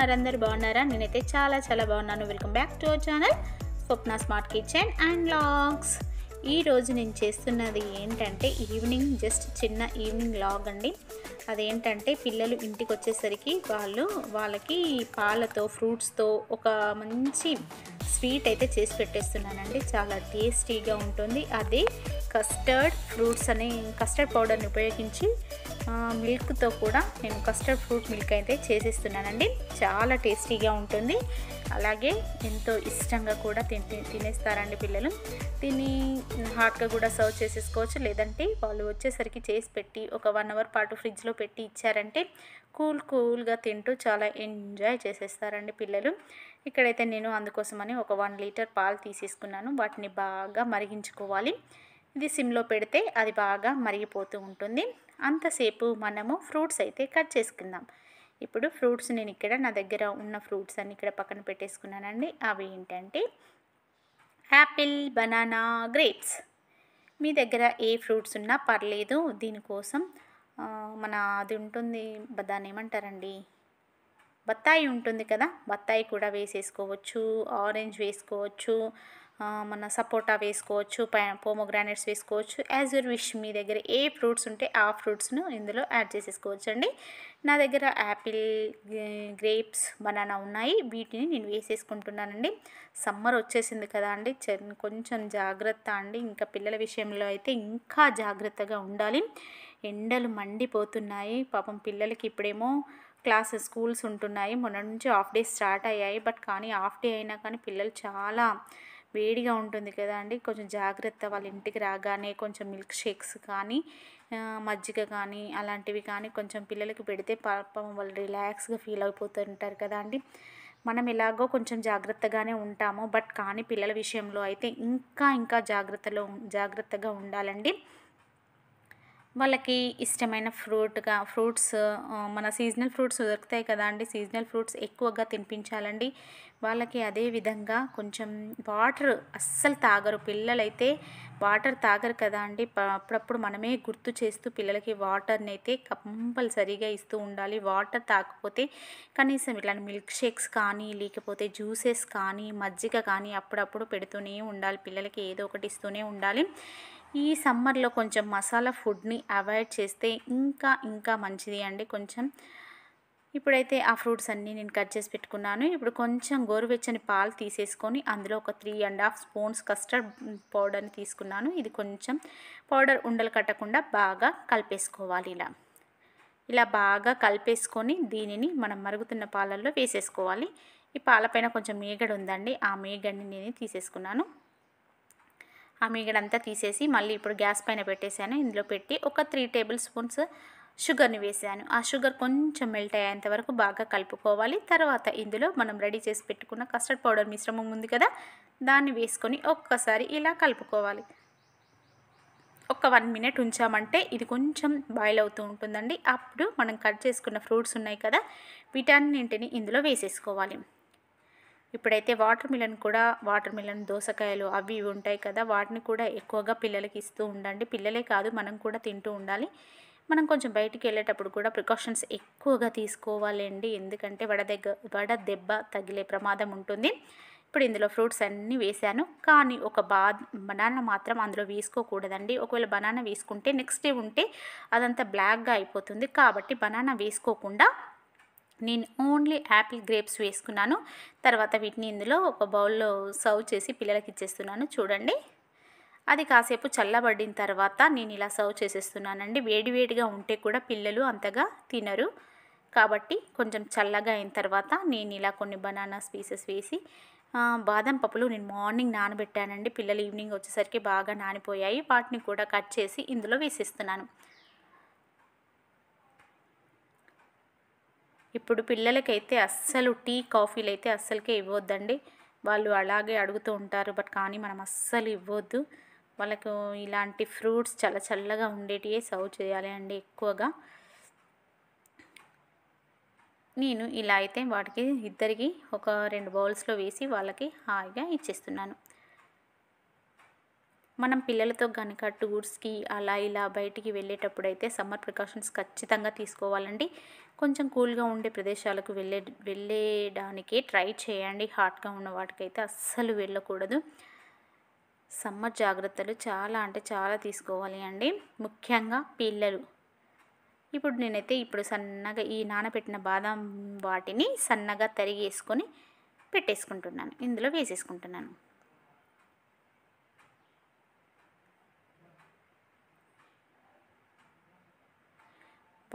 బాగున్నారు అందరు బాగున్నారా నేనైతే చాలా చాలా బాగున్నాను welcome back to our channel Swapna smart kitchen and logs ఈరోజు నేను చేస్తున్నది ఏంటంటే ఈవినింగ్ జస్ట్ చిన్న ఈవినింగ్ లాగ్ అండి అదేంటంటే పిల్లలు ఇంటికి వచ్చేసరికి వాళ్ళు వాళ్ళకి పాలతో ఫ్రూట్స్తో ఒక మంచి స్వీట్ అయితే చేసి పెట్టేస్తున్నానండి చాలా టేస్టీగా ఉంటుంది అది కస్టర్డ్ ఫ్రూట్స్ అనే కస్టర్డ్ పౌడర్ని ఉపయోగించి మిల్క్తో కూడా నేను కస్టర్డ్ ఫ్రూట్ మిల్క్ అయితే చేసేస్తున్నానండి చాలా టేస్టీగా ఉంటుంది అలాగే ఎంతో ఇష్టంగా కూడా తిని తినేస్తారండి పిల్లలు తిని హాట్గా కూడా సర్వ్ చేసేసుకోవచ్చు లేదంటే వాళ్ళు వచ్చేసరికి చేసి పెట్టి ఒక వన్ అవర్ పాటు ఫ్రిడ్జ్లో పెట్టి ఇచ్చారంటే కూల్ కూల్గా తింటూ చాలా ఎంజాయ్ చేసేస్తారండి పిల్లలు ఇక్కడైతే నేను అందుకోసమని ఒక వన్ లీటర్ పాలు తీసేసుకున్నాను వాటిని బాగా మరిగించుకోవాలి ఇది సిమ్లో పెడితే అది బాగా మరిగిపోతూ ఉంటుంది అంతసేపు మనము ఫ్రూట్స్ అయితే కట్ చేసుకుందాం ఇప్పుడు ఫ్రూట్స్ నేను ఇక్కడ నా దగ్గర ఉన్న ఫ్రూట్స్ అన్ని ఇక్కడ పక్కన పెట్టేసుకున్నానండి అవి ఏంటంటే యాపిల్ బనానా గ్రేప్స్ మీ దగ్గర ఏ ఫ్రూట్స్ ఉన్నా పర్లేదు దీనికోసం మన అది ఉంటుంది దాన్ని ఏమంటారండి బత్తాయి ఉంటుంది కదా బత్తాయి కూడా వేసేసుకోవచ్చు ఆరెంజ్ వేసుకోవచ్చు మన సపోటా వేసుకోవచ్చు పోమోగ్రానైట్స్ వేసుకోవచ్చు యాజ్ యూర్ విష్ మీ దగ్గర ఏ ఫ్రూట్స్ ఉంటే ఆ ఫ్రూట్స్ను ఇందులో యాడ్ చేసేసుకోవచ్చు అండి నా దగ్గర యాపిల్ గ్రేప్స్ బనానా ఉన్నాయి వీటిని నేను వేసేసుకుంటున్నానండి సమ్మర్ వచ్చేసింది కదా అండి కొంచెం జాగ్రత్త అండి ఇంకా పిల్లల విషయంలో అయితే ఇంకా జాగ్రత్తగా ఉండాలి ఎండలు మండిపోతున్నాయి పాపం పిల్లలకి ఇప్పుడేమో క్లాసెస్ స్కూల్స్ ఉంటున్నాయి మొన్న నుంచి హాఫ్ డే స్టార్ట్ అయ్యాయి బట్ కానీ హాఫ్ డే అయినా కానీ పిల్లలు చాలా వేడిగా ఉంటుంది కదా అండి కొంచెం జాగ్రత్త వాళ్ళ ఇంటికి రాగానే కొంచెం మిల్క్ షేక్స్ కానీ మజ్జిగ కానీ అలాంటివి కానీ కొంచెం పిల్లలకి పెడితే పాపం వాళ్ళు రిలాక్స్గా ఫీల్ అయిపోతుంటారు కదా అండి మనం ఎలాగో కొంచెం జాగ్రత్తగానే ఉంటాము బట్ కానీ పిల్లల విషయంలో అయితే ఇంకా ఇంకా జాగ్రత్తలో జాగ్రత్తగా ఉండాలండి వాళ్ళకి ఇష్టమైన ఫ్రూట్గా ఫ్రూట్స్ మన సీజనల్ ఫ్రూట్స్ దొరుకుతాయి కదా అండి సీజనల్ ఫ్రూట్స్ ఎక్కువగా తినిపించాలండి వాళ్ళకి అదే విధంగా కొంచెం వాటర్ అస్సలు తాగరు పిల్లలైతే వాటర్ తాగరు కదా అండి అప్పుడప్పుడు మనమే గుర్తు చేస్తూ పిల్లలకి వాటర్ని అయితే కంపల్సరీగా ఇస్తూ ఉండాలి వాటర్ తాకపోతే కనీసం ఇట్లాంటి మిల్క్ షేక్స్ కానీ లేకపోతే జ్యూసెస్ కానీ మజ్జిగ కానీ అప్పుడప్పుడు పెడుతూనే ఉండాలి పిల్లలకి ఏదో ఒకటి ఇస్తూనే ఉండాలి ఈ సమ్మర్లో కొంచెం మసాలా ఫుడ్ని అవాయిడ్ చేస్తే ఇంకా ఇంకా మంచిది అండి కొంచెం ఇప్పుడైతే ఆ ఫ్రూట్స్ అన్నీ నేను కట్ చేసి పెట్టుకున్నాను ఇప్పుడు కొంచెం గోరువెచ్చని పాలు తీసేసుకొని అందులో ఒక three and half spoons custard పౌడర్ని తీసుకున్నాను ఇది కొంచెం పౌడర్ ఉండలు కట్టకుండా బాగా కలిపేసుకోవాలి ఇలా ఇలా బాగా కలిపేసుకొని దీనిని మనం మరుగుతున్న పాలల్లో వేసేసుకోవాలి ఈ పాలపైన కొంచెం మేగడు ఉందండి ఆ మేగడిని నేను తీసేసుకున్నాను ఆ మిగడంతా తీసేసి మళ్ళీ ఇప్పుడు గ్యాస్ పైన పెట్టేశాను ఇందులో పెట్టి ఒక త్రీ టేబుల్ స్పూన్స్ షుగర్ని వేసాను ఆ షుగర్ కొంచెం మెల్ట్ అయ్యేంత వరకు బాగా కలుపుకోవాలి తర్వాత ఇందులో మనం రెడీ చేసి పెట్టుకున్న కస్టర్డ్ పౌడర్ మిశ్రమం ఉంది కదా దాన్ని వేసుకొని ఒక్కసారి ఇలా కలుపుకోవాలి ఒక వన్ మినిట్ ఉంచామంటే ఇది కొంచెం బాయిల్ అవుతూ ఉంటుందండి అప్పుడు మనం కట్ చేసుకున్న ఫ్రూట్స్ ఉన్నాయి కదా వీటన్నింటిని ఇందులో వేసేసుకోవాలి ఇప్పుడైతే వాటర్ మిలన్ కూడా వాటర్ మిలన్ దోసకాయలు అవి ఇవి ఉంటాయి కదా వాటిని కూడా ఎక్కువగా పిల్లలకి ఇస్తూ ఉండండి పిల్లలే కాదు మనం కూడా తింటూ ఉండాలి మనం కొంచెం బయటికి వెళ్ళేటప్పుడు కూడా ప్రికాషన్స్ ఎక్కువగా తీసుకోవాలండి ఎందుకంటే వడదెగ్గ వడ దెబ్బ తగిలే ప్రమాదం ఉంటుంది ఇప్పుడు ఇందులో ఫ్రూట్స్ అన్నీ వేశాను కానీ ఒక బా బనానా మాత్రం అందులో వేసుకోకూడదండి ఒకవేళ బనానా వేసుకుంటే నెక్స్ట్ డే ఉంటే అదంతా బ్లాక్గా అయిపోతుంది కాబట్టి బనానా వేసుకోకుండా నేను ఓన్లీ యాపిల్ గ్రేప్స్ వేసుకున్నాను తర్వాత వీటిని ఇందులో ఒక బౌల్లో సర్వ్ చేసి పిల్లలకి ఇచ్చేస్తున్నాను చూడండి అది కాసేపు చల్లబడిన తర్వాత నేను ఇలా సర్వ్ చేసేస్తున్నానండి వేడివేడిగా ఉంటే కూడా పిల్లలు అంతగా తినరు కాబట్టి కొంచెం చల్లగా అయిన తర్వాత నేను ఇలా కొన్ని బనానాస్ పీసెస్ వేసి బాదం పప్పులు నేను మార్నింగ్ నానబెట్టానండి పిల్లలు ఈవినింగ్ వచ్చేసరికి బాగా నానిపోయాయి వాటిని కూడా కట్ చేసి ఇందులో వేసేస్తున్నాను ఇప్పుడు పిల్లలకైతే అస్సలు టీ కాఫీలు అయితే అస్సలకే ఇవ్వద్దండి వాళ్ళు అలాగే అడుగుతూ ఉంటారు బట్ కానీ మనం అస్సలు ఇవ్వద్దు వాళ్ళకు ఇలాంటి ఫ్రూట్స్ చాలా చల్లగా ఉండేటివి సర్వ్ చేయాలి అండి ఎక్కువగా నేను ఇలా అయితే వాటికి ఇద్దరికి ఒక రెండు బౌల్స్లో వేసి వాళ్ళకి హాయిగా ఇచ్చేస్తున్నాను మనం పిల్లలతో కనుక టూర్స్కి అలా ఇలా బయటికి వెళ్ళేటప్పుడు అయితే సమ్మర్ ప్రికాషన్స్ ఖచ్చితంగా తీసుకోవాలండి కొంచెం కూల్గా ఉండే ప్రదేశాలకు వెళ్ళే వెళ్ళేయడానికి ట్రై చేయండి హాట్గా ఉన్న వాటికైతే అస్సలు వెళ్ళకూడదు సమ్మర్ జాగ్రత్తలు చాలా అంటే చాలా తీసుకోవాలి అండి ముఖ్యంగా పిల్లలు ఇప్పుడు నేనైతే ఇప్పుడు సన్నగా ఈ నానబెట్టిన బాదం వాటిని సన్నగా తరిగేసుకొని పెట్టేసుకుంటున్నాను ఇందులో వేసేసుకుంటున్నాను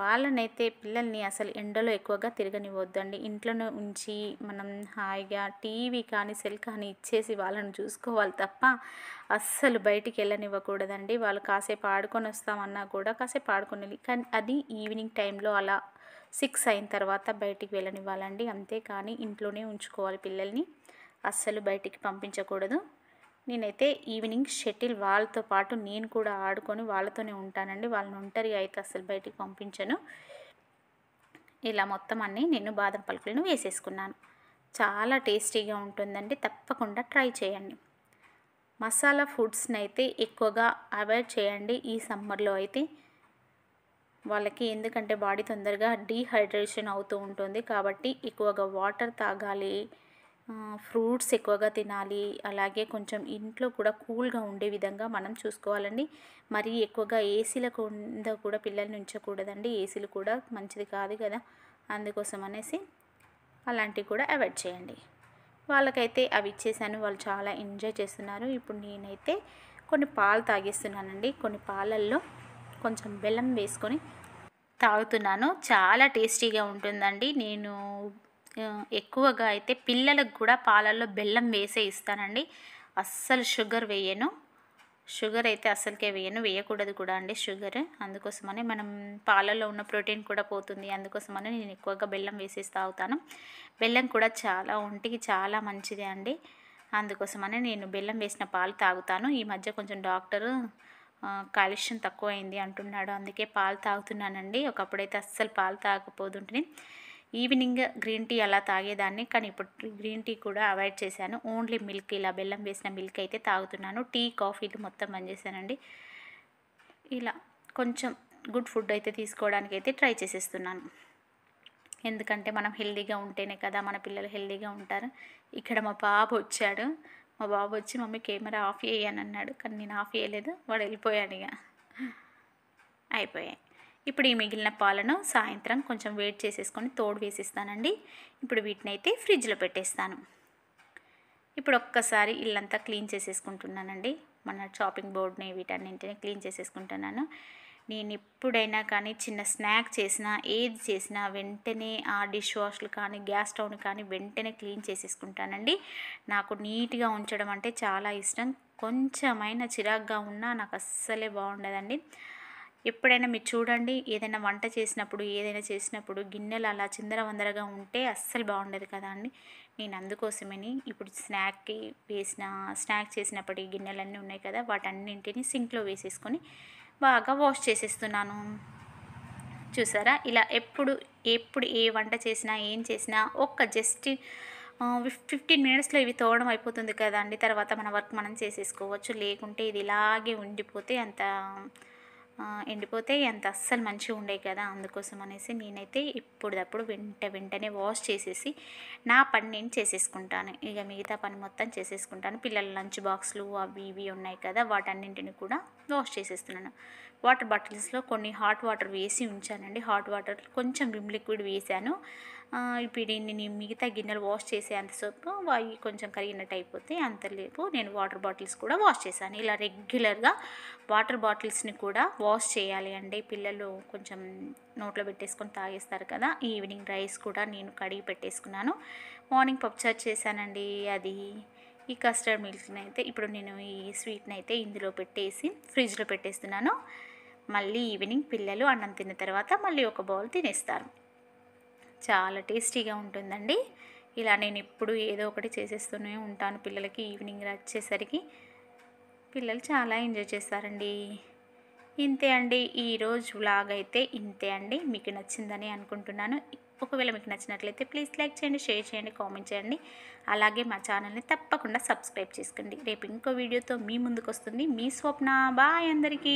వాళ్ళనైతే పిల్లల్ని అసలు ఎండలో ఎక్కువగా తిరగనివ్వద్దండి ఇంట్లోనే ఉంచి మనం హాయిగా టీవీ కానీ సెల్ కానీ ఇచ్చేసి వాళ్ళని చూసుకోవాలి తప్ప అస్సలు బయటికి వెళ్ళనివ్వకూడదండి వాళ్ళు కాసేపు ఆడుకొని వస్తామన్నా కూడా కాసేపు ఆడుకొని కానీ అది ఈవినింగ్ టైంలో అలా సిక్స్ అయిన తర్వాత బయటికి వెళ్ళనివ్వాలండి అంతేకాని ఇంట్లోనే ఉంచుకోవాలి పిల్లల్ని అస్సలు బయటికి పంపించకూడదు నేనైతే ఈవినింగ్ షటిల్ వాళ్ళతో పాటు నేను కూడా ఆడుకొని వాళ్ళతోనే ఉంటానండి వాళ్ళని ఒంటరిగా అయితే అసలు బయటికి పంపించను ఇలా మొత్తం అన్నీ నేను బాదం పలుకులను వేసేసుకున్నాను చాలా టేస్టీగా ఉంటుందండి తప్పకుండా ట్రై చేయండి మసాలా ఫుడ్స్ని అయితే ఎక్కువగా అవాయిడ్ చేయండి ఈ సమ్మర్లో అయితే వాళ్ళకి ఎందుకంటే బాడీ తొందరగా డీహైడ్రేషన్ అవుతూ ఉంటుంది కాబట్టి ఎక్కువగా వాటర్ తాగాలి ఫ్రూట్స్ ఎక్కువగా తినాలి అలాగే కొంచెం ఇంట్లో కూడా కూల్గా ఉండే విధంగా మనం చూసుకోవాలండి మరి ఎక్కువగా ఏసీల కింద కూడా పిల్లల్ని ఉంచకూడదండి ఏసీలు కూడా మంచిది కాదు కదా అందుకోసం అనేసి అలాంటివి కూడా అవాయిడ్ చేయండి వాళ్ళకైతే అవి ఇచ్చేసాను వాళ్ళు చాలా ఎంజాయ్ చేస్తున్నారు ఇప్పుడు నేనైతే కొన్ని పాలు తాగిస్తున్నానండి కొన్ని పాలల్లో కొంచెం బెల్లం వేసుకొని తాగుతున్నాను చాలా టేస్టీగా ఉంటుందండి నేను ఎక్కువగా అయితే పిల్లలకు కూడా పాలల్లో బెల్లం వేసే ఇస్తానండి అస్సలు షుగర్ వేయను షుగర్ అయితే అస్సలకే వేయను వేయకూడదు కూడా అండి షుగర్ అందుకోసమని మనం పాలలో ఉన్న ప్రోటీన్ కూడా పోతుంది అందుకోసమని నేను ఎక్కువగా బెల్లం వేసేస్తూ తాగుతాను బెల్లం కూడా చాలా ఒంటికి చాలా మంచిది అండి అందుకోసమని నేను బెల్లం వేసిన పాలు తాగుతాను ఈ మధ్య కొంచెం డాక్టరు కాలుష్యం తక్కువైంది అంటున్నాడు అందుకే పాలు తాగుతున్నానండి ఒకప్పుడైతే అస్సలు పాలు తాగకపోతుంటే ఈవినింగ్ గ్రీన్ టీ అలా తాగేదాన్ని కానీ ఇప్పుడు గ్రీన్ టీ కూడా అవాయిడ్ చేశాను ఓన్లీ మిల్క్ ఇలా బెల్లం వేసిన మిల్క్ అయితే తాగుతున్నాను టీ కాఫీలు మొత్తం బంద్ చేశానండి ఇలా కొంచెం గుడ్ ఫుడ్ అయితే తీసుకోవడానికి అయితే ట్రై చేసేస్తున్నాను ఎందుకంటే మనం హెల్దీగా ఉంటేనే కదా మన పిల్లలు హెల్దీగా ఉంటారు ఇక్కడ మా బాబు వచ్చాడు మా బాబు వచ్చి మమ్మీ కెమెరా ఆఫ్ చేయని అన్నాడు కానీ నేను ఆఫ్ చేయలేదు వాడు వెళ్ళిపోయాడు ఇక అయిపోయాయి ఇప్పుడు ఈ మిగిలిన పాలను సాయంత్రం కొంచెం వేడి చేసేసుకొని తోడు వేసిస్తానండి ఇప్పుడు వీటిని అయితే ఫ్రిడ్జ్లో పెట్టేస్తాను ఇప్పుడు ఒక్కసారి ఇల్లంతా క్లీన్ చేసేసుకుంటున్నానండి మన చాపింగ్ బోర్డ్ని వీటన్నింటినీ క్లీన్ చేసేసుకుంటున్నాను నేను ఎప్పుడైనా కానీ చిన్న స్నాక్ చేసినా ఏది చేసినా వెంటనే ఆ డిష్ వాష్లు కానీ గ్యాస్ స్టవ్ని కానీ వెంటనే క్లీన్ చేసేసుకుంటానండి నాకు నీట్గా ఉంచడం అంటే చాలా ఇష్టం కొంచెమైనా చిరాగ్గా ఉన్నా నాకు అస్సలే బాగుండదండి ఎప్పుడైనా మీరు చూడండి ఏదైనా వంట చేసినప్పుడు ఏదైనా చేసినప్పుడు గిన్నెలు అలా చిందర వందరగా ఉంటే అస్సలు బాగుండదు కదా అండి నేను అందుకోసమని ఇప్పుడు స్నాక్కి వేసిన స్నాక్ చేసినప్పటి గిన్నెలన్నీ ఉన్నాయి కదా వాటన్నింటిని సింక్లో వేసేసుకొని బాగా వాష్ చేసేస్తున్నాను చూసారా ఇలా ఎప్పుడు ఎప్పుడు ఏ వంట చేసినా ఏం చేసినా ఒక్క జస్ట్ ఫిఫ్టీన్ మినిట్స్లో ఇవి తోవడం అయిపోతుంది కదండి తర్వాత మన వర్క్ మనం చేసేసుకోవచ్చు లేకుంటే ఇది ఇలాగే ఉండిపోతే అంత ఎండిపోతే అంత అస్సలు మంచిగా ఉండే కదా అందుకోసం అనేసి నేనైతే ఇప్పుడప్పుడు వెంట వెంటనే వాష్ చేసేసి నా పని నేను చేసేసుకుంటాను ఇక మిగతా పని మొత్తం చేసేసుకుంటాను పిల్లల లంచ్ బాక్స్లు అవి ఇవి ఉన్నాయి కదా వాటన్నింటిని కూడా వాష్ చేసేస్తున్నాను వాటర్ బాటిల్స్లో కొన్ని హాట్ వాటర్ వేసి ఉంచానండి హాట్ వాటర్ కొంచెం విమ్ లిక్విడ్ వేసాను ఇప్పుడు నేను మిగతా గిన్నెలు వాష్ చేసే అంతసేపు అవి కొంచెం కరిగినట్టు అయిపోతే అంతలేపు నేను వాటర్ బాటిల్స్ కూడా వాష్ చేశాను ఇలా రెగ్యులర్గా వాటర్ బాటిల్స్ని కూడా వాష్ చేయాలి అండి పిల్లలు కొంచెం నోట్లో పెట్టేసుకొని తాగేస్తారు కదా ఈవినింగ్ రైస్ కూడా నేను కడిగి పెట్టేసుకున్నాను మార్నింగ్ పప్చార్ చేశానండి అది ఈ కస్టర్డ్ మిల్క్ని అయితే ఇప్పుడు నేను ఈ స్వీట్ని అయితే ఇందులో పెట్టేసి ఫ్రిడ్జ్లో పెట్టేస్తున్నాను మళ్ళీ ఈవినింగ్ పిల్లలు అన్నం తిన్న తర్వాత మళ్ళీ ఒక బౌల్ తినేస్తారు చాలా టేస్టీగా ఉంటుందండి ఇలా నేను ఎప్పుడు ఏదో ఒకటి చేసేస్తూనే ఉంటాను పిల్లలకి ఈవినింగ్ వచ్చేసరికి పిల్లలు చాలా ఎంజాయ్ చేస్తారండి ఇంతే అండి ఈరోజు వ్లాగ్ అయితే ఇంతే అండి మీకు నచ్చిందని అనుకుంటున్నాను ఒకవేళ మీకు నచ్చినట్లయితే ప్లీజ్ లైక్ చేయండి షేర్ చేయండి కామెంట్ చేయండి అలాగే మా ఛానల్ని తప్పకుండా సబ్స్క్రైబ్ చేసుకోండి రేపు ఇంకో వీడియోతో మీ ముందుకు వస్తుంది మీ స్వప్న బాయ్ అందరికీ